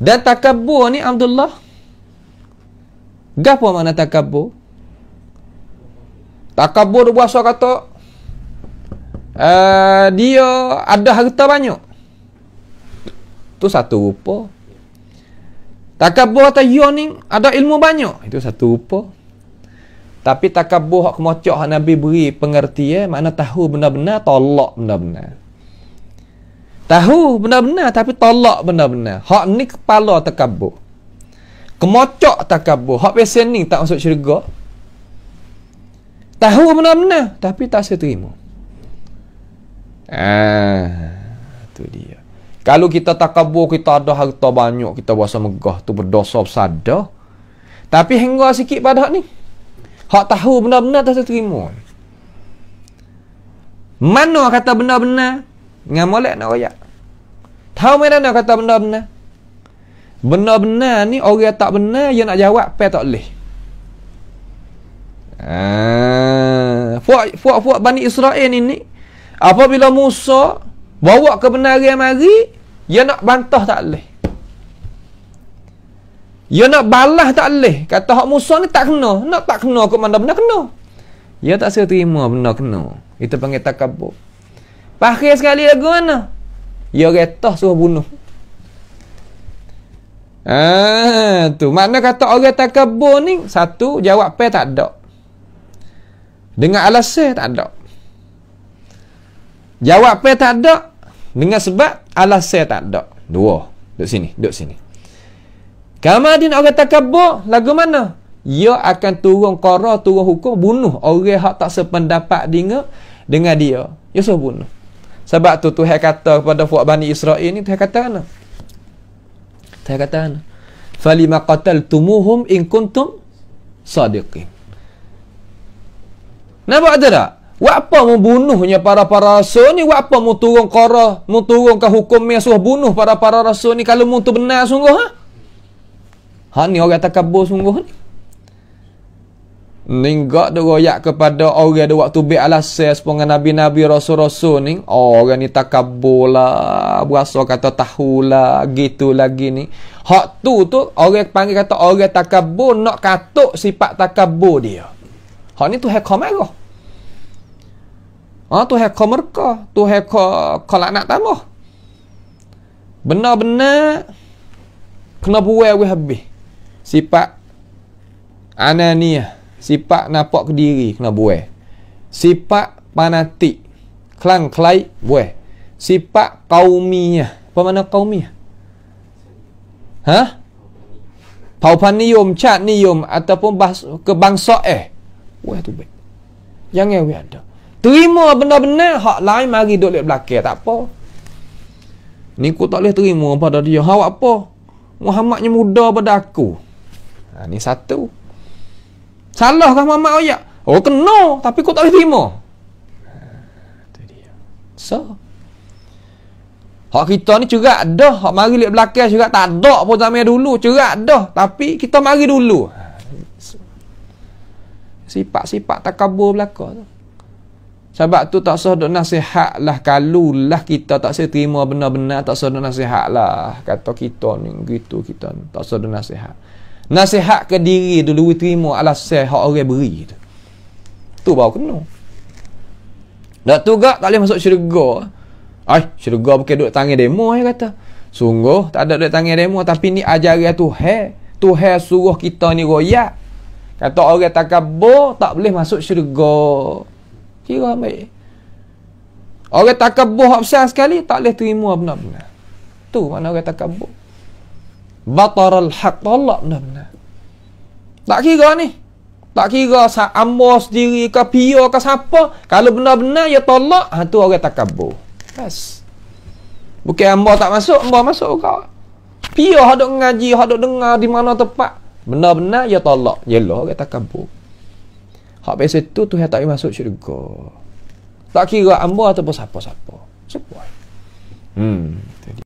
Dan takabur ni Abdullah Gapo mana takabur? Takabur dia berasa kata uh, eh, Dia ada harta banyak Itu satu rupa Takabur kata you ni ada ilmu banyak Itu satu rupa Tapi takabur hak kemocok hak Nabi beri pengertian eh? Mana tahu benda-benar tolak benda-benar Tahu benar-benar tapi tolak benar-benar. Hak ni kepala takabur. Kemocok takabur. Hak pesen ni tak masuk syurga. Tahu benar-benar tapi tak saya terima. Ah, tu dia. Kalau kita takabur, kita ada harta banyak, kita berasa megah, tu berdosa bersada. Tapi hingga sikit pada hak ni. Hak tahu benar-benar tak saya terima. Mana kata benar-benar? dengan molek nak royak. Tahu mana nak kata benar-benar? Benar-benar ni orang yang tak benar yang nak jawab pe tak leh. Ah, ha, fuak fuak fuak Bani Israel ni ni apabila Musa bawa kebenaran mari, yang nak bantah tak leh. yang nak balas tak leh. Kata hak Musa ni tak kena, nak tak kena ke mana benar kena. Dia tak serima benar kena. Itu panggil takabbur. Pakai sekali lagu mana? Ya retah suruh bunuh. Ah, tu. mana kata orang takabur ni satu jawab pe tak ada. Dengan alasan tak ada. Jawab pe tak ada dengan sebab alasan tak ada. Dua. Duduk sini, duduk sini. Kamadin orang takabur lagu mana? Ia akan turun qara turun hukum bunuh orang hak tak sependapat dengan dengan dia. Ya suruh bunuh. Sebab tu Tuhan kata kepada Fuad Bani Israel ni Tuhan kata kan Tuhan kata kan Falima qataltumuhum in kuntum sadiqin Nampak tak tak? Wapa membunuhnya para-para rasul ni? Wapa mu turun korah? Mu turun ke hukum yang suruh bunuh para-para rasul ni? Kalau mu tu benar sungguh ha? Ha ni orang takabur sungguh ni? Ninggak dia royak kepada orang dia waktu bi alasir sepengah Nabi-Nabi Rasul-Rasul ni. orang ni takabur lah. Berasa kata tahulah. Gitu lagi ni. Hak tu tu orang panggil kata orang takabur nak katuk sifat takabur dia. Hak ni tu hekau merah. Ha, ah, tu hekau merka. Tu hekau kalak nak tambah. Benar-benar kena buai habis. Sifat ananiah sifat nampak kediri kena buai sifat panatik kelang kelai buai sifat kaumiah apa makna kaumiah ha paupan niyum cat niyum ataupun bahas, kebangsa eh buai tu baik yang yang ada terima benda-benda hak lain mari duduk di belakang tak apa ni ku tak boleh terima pada dia hak apa Muhammadnya muda pada aku ha, ni satu Salah kah mamak oyak? Oh kena tapi kau tak boleh terima. Itu dia. So. Hak kita ni cerak dah, hak mari lek belakang juga tak ada pun zaman dulu cerak dah, tapi kita mari dulu. Sifat-sifat takabur belaka tu. Sebab tu tak sah duk nasihat lah kalau lah kita tak sah terima benar-benar tak sah duk nasihat lah kata kita ni gitu kita ni. tak sah duk nasihat. Nasihat ke diri dulu terima alasan hak orang beri tu. Tu baru kena. dah tu gak tak boleh masuk syurga. ay syurga bukan duduk tangan demo ya kata. Sungguh tak ada duduk tangan demo tapi ni ajaran Tuhan. Tuhan suruh kita ni royak. Kata orang takabur tak boleh masuk syurga. Kira baik. Orang takabur hak besar sekali tak boleh terima benar-benar. Tu mana orang takabur. Batar al-haq tolak benar-benar. Tak kira ni. Tak kira sa ambo sendiri ke pia ke siapa. Kalau benar-benar ya tolak, ha tu orang takabur. Bas. Bukan ambo tak masuk, ambo masuk kau. Pia hak ngaji, hak dengar di mana tempat. Benar-benar ya tolak. Yalah orang takabur. Hak biasa tu Tuhan tak masuk syurga. Tak kira ambo ataupun siapa-siapa. Siapa? Hmm.